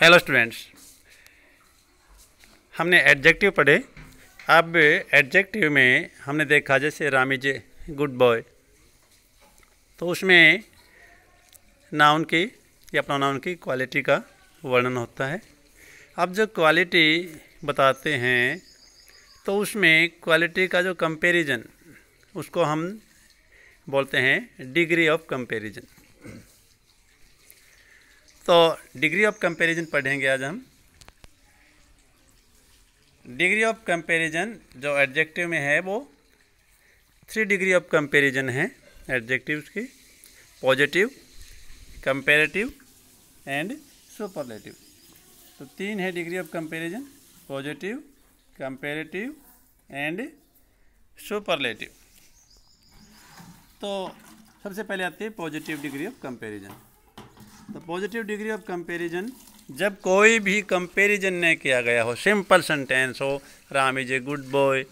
Hello students हमने adjective पढ़े अब एडजेक्टिव में हमने देखा जैसे रामी जे गुड बॉय तो उसमें नाउन की या अपना नाउन की क्वालिटी का वर्णन होता है अब जो क्वालिटी बताते हैं तो उसमें क्वालिटी का जो कंपैरिजन उसको हम बोलते हैं डिग्री ऑफ कंपैरिजन तो डिग्री ऑफ कंपैरिजन पढ़ेंगे आज हम डिग्री ऑफ कंपैरिजन जो एडजेक्टिव में है वो थ्री डिग्री ऑफ कंपैरिजन है एडजेक्टिव्स की पॉजिटिव कंपेरेटिव एंड सुपरलेटिव तो तीन है degree of comparison positive comparative and superlative तो सबसे पहले आती है positive degree of comparison the positive degree of comparison जब कोई भी कंपेरिजन नहीं किया गया हो सिंपल सेंटेंस हो Ram is a good boy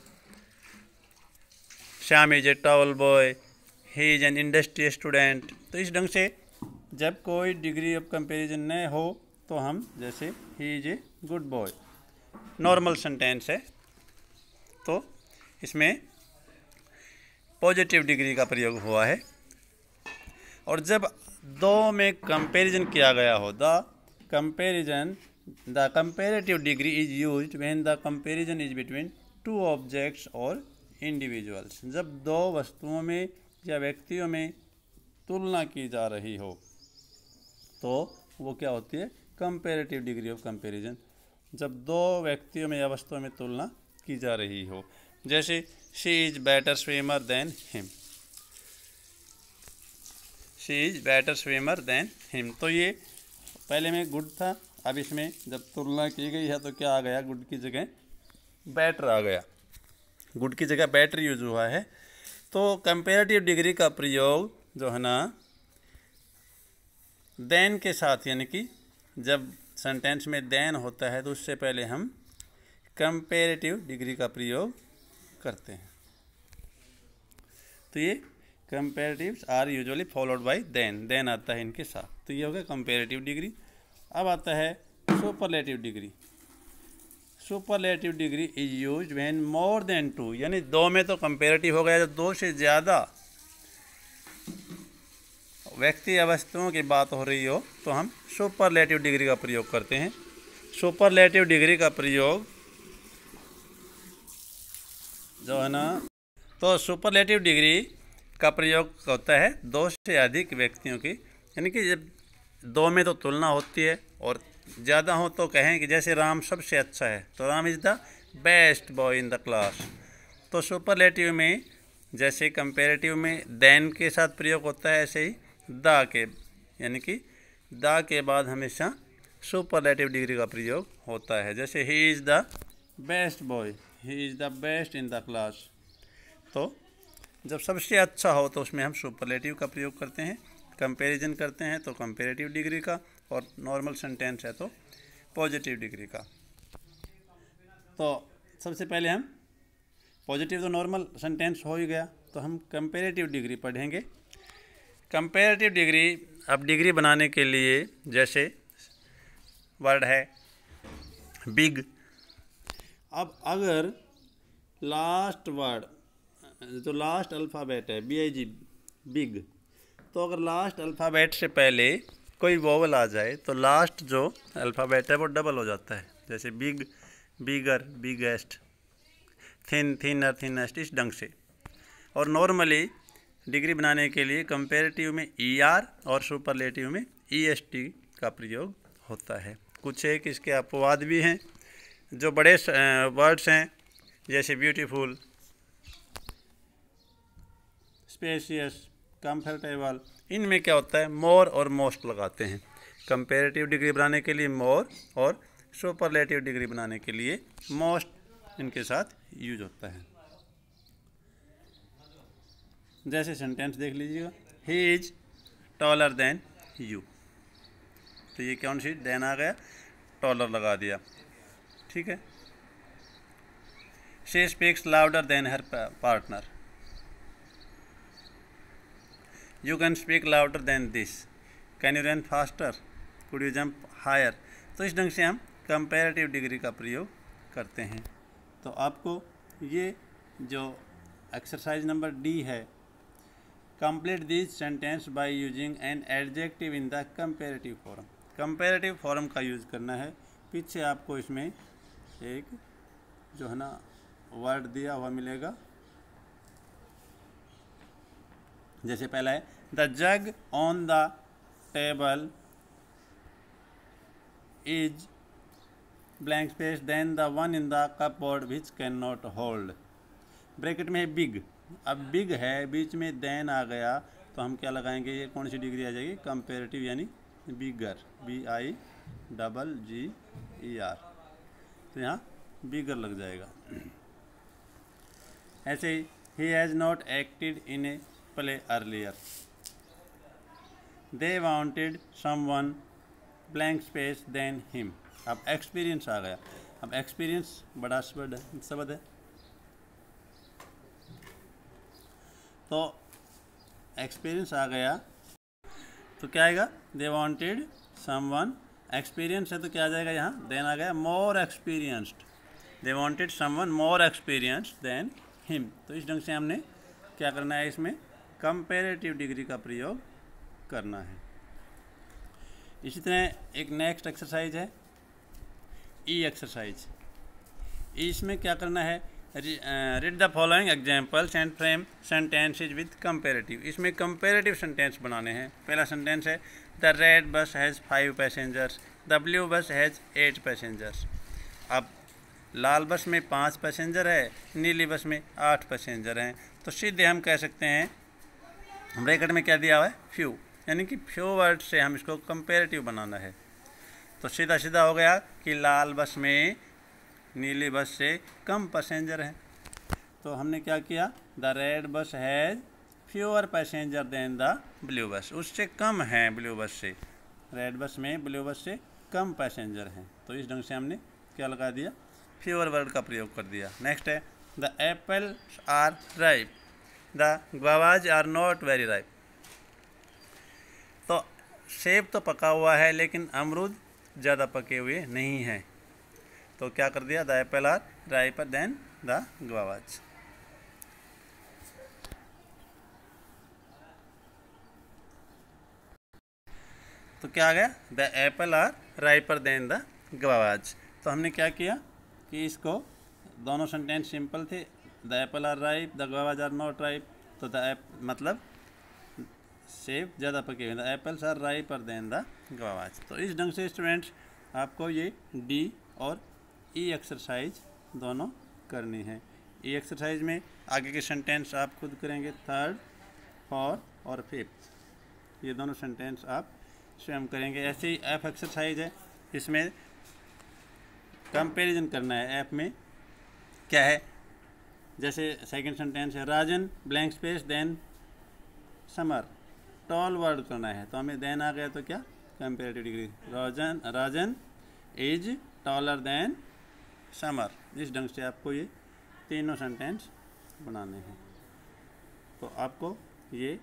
Shyam is a tall boy he is an industry student तो इस ढंग से जब कोई डिग्री ऑफ कंपेरिजन नहीं हो तो हम जैसे he is a good boy normal sentence है तो इसमें पॉजिटिव डिग्री का प्रयोग हुआ है और जब दो में कंपैरिजन किया गया हो the comparison the comparative degree is use when the comparison is between two objects और इंडिविजुअल्स जब दो वस्तुओं में या व्यक्तियों में तुलना की जा रही हो तो वो क्या होती है कंपेरेटिव डिग्री ऑफ कंपेरिजन जब दो व्यक्तियों में या वस्तुओं में तुलना की जा रही हो जैसे she is better swimmer than him she is better swimmer than him तो ये पहले में गुड था अब इसमें जब तुलना की गई है तो क्या आ गया गुड की जगह बैटर आ गया गुड की जगह बैटर यूज हुआ है तो कंपेरेटिव डिग्री का प्रयोग जो है ना देन के साथ यानी कि जब सेंटेंस में देन होता है तो उससे पहले हम कंपेरेटिव डिग्री का प्रयोग करते हैं तो ये comparative are usually followed by than than आता है इनके साथ तो ये हो गया कंपेरेटिव डिग्री अब आता है superlative degree superlative degree is use when more than two यानी दो में तो कंपेरेटिव हो गया जब दो से ज़्यादा व्यक्ति अवस्थाओं की बात हो रही हो तो हम सुपरलेटिव डिग्री का प्रयोग करते हैं सुपरलेटिव डिग्री का प्रयोग जो है ना तो सुपरलेटिव डिग्री का प्रयोग होता है दो से अधिक व्यक्तियों की यानी कि जब दो में तो तुलना होती है और ज़्यादा हो तो कहें कि जैसे राम सबसे अच्छा है तो Ram is the best boy in the class तो सुपरलेटिव में जैसे कंपेरेटिव में दैन के साथ प्रयोग होता है ऐसे ही द के यानी कि द के बाद हमेशा सुपरलेटिव डिग्री का प्रयोग होता है जैसे he is the best boy he is the best in the class तो जब सबसे अच्छा हो तो उसमें हम सुपरलेटिव का प्रयोग करते हैं कंपेरिजन करते हैं तो कंपेरेटिव डिग्री का और नॉर्मल सेंटेंस है तो पॉजिटिव डिग्री का तो सबसे पहले हम पॉजिटिव तो नॉर्मल सेंटेंस हो ही गया तो हम कंपेरेटिव डिग्री पढ़ेंगे कंपेरेटिव डिग्री अब डिग्री बनाने के लिए जैसे वर्ड है बिग अब अगर लास्ट वर्ड जो लास्ट तो अल्फ़ाबेट है बी आई जी बिग तो अगर लास्ट अल्फ़ाबेट से पहले कोई वोवल आ जाए तो लास्ट जो अल्फ़ाबेट है वो डबल हो जाता है जैसे big bigger biggest thin thinner thinnest इस ढंग से और नॉर्मली डिग्री बनाने के लिए कंपेरेटिव में ई e आर और सुपरलेटिव में ई एस टी का प्रयोग होता है कुछ एक इसके अपवाद भी हैं जो बड़े वर्ड्स हैं जैसे ब्यूटीफुल स्पेशियस कंफर्टेबल इनमें क्या होता है मोर और मोस्ट लगाते हैं कंपेरेटिव डिग्री बनाने के लिए मोर और सुपरलेटिव डिग्री बनाने के लिए मोस्ट इनके साथ यूज होता है जैसे सेंटेंस देख लीजिएगा he is taller than you तो ये कौन सी देन आ गया टॉलर लगा दिया ठीक है she speaks louder than her partner you can speak louder than this can you run faster could you jump higher तो इस ढंग से हम कंपेरेटिव डिग्री का प्रयोग करते हैं तो आपको ये जो एक्सरसाइज नंबर डी है complete this sentence by using an adjective in the comparative form comparative form का यूज़ करना है पीछे आपको इसमें एक जो है ना वर्ड दिया हुआ मिलेगा जैसे पहला है the jug on the table is blank space than the one in the cupboard which cannot hold bracket में है बिग अब बिग है बीच में देन आ गया तो हम क्या लगाएंगे ये कौन सी डिग्री आ जाएगी कंपेरेटिव यानी bigger B I double G E R तो यहाँ बिगर लग जाएगा ऐसे ही has not acted in a play earlier. They wanted someone blank space than him. अब experience आ गया अब experience बड़ा शब्द है शब्द है तो experience आ गया तो क्या आएगा they wanted someone एक्सपीरियंस है तो क्या आ जाएगा यहाँ देन आ गया more experienced they wanted someone more experienced than him तो इस ढंग से हमने क्या करना है इसमें कंपेरेटिव डिग्री का प्रयोग करना है इसी तरह एक नेक्स्ट एक्सरसाइज है ई e एक्सरसाइज e इसमें क्या करना है read the following examples and frame sentences with comparative इसमें कंपेरेटिव सेंटेंस बनाने हैं पहला सेंटेंस है the red bus has five passengers the blue bus has eight passengers अब लाल बस में पाँच पैसेंजर है नीली बस में आठ पैसेंजर हैं तो सीधे हम कह सकते हैं ब्रैकेट में क्या दिया हुआ है फ्यू यानी कि फ्यू वर्ड से हम इसको कंपेरेटिव बनाना है तो सीधा सीधा हो गया कि लाल बस में नीली बस से कम पैसेंजर हैं तो हमने क्या किया the red bus has fewer passenger than the blue bus उससे कम हैं ब्लू बस से रेड बस में ब्लू बस से कम पैसेंजर हैं तो इस ढंग से हमने क्या लगा दिया फ्यूअर वर्ड का प्रयोग कर दिया नेक्स्ट है the apples are ripe the guavas are not very ripe तो सेब तो पका हुआ है लेकिन अमरूद ज़्यादा पके हुए नहीं हैं तो क्या कर दिया the apple are riper than the guavas तो क्या आ गया the apple are riper than the guavas तो हमने क्या किया कि इसको दोनों सेंटेंस सिंपल थे the apple are ripe the guavas are not ripe तो द एप मतलब सेब ज़्यादा पके हुए द एप्पल्स आर राइप और देन द गवाज तो इस ढंग से स्टूडेंट्स आपको ये डी और ई e एक्सरसाइज दोनों करनी है ई e एक्सरसाइज में आगे के सेंटेंस आप खुद करेंगे थर्ड फोर्थ और फिफ्थ ये दोनों सेंटेंस आप स्वयं करेंगे ऐसे ही ऐप एक्सरसाइज है इसमें कंपेरिजन करना है ऐप में क्या है जैसे सेकंड सेंटेंस है Rajan blank space than Samar tall word करना है तो हमें देन आ गया तो क्या comparative degree Rajan Rajan is taller than Samar इस ढंग से आपको ये तीनों सेंटेंस बनाने हैं तो आपको ये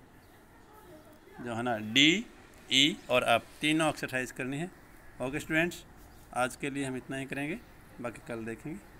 जो है ना डी ई e और आप तीनों एक्सरसाइज करनी है ओके स्टूडेंट्स आज के लिए हम इतना ही करेंगे बाकी कल देखेंगे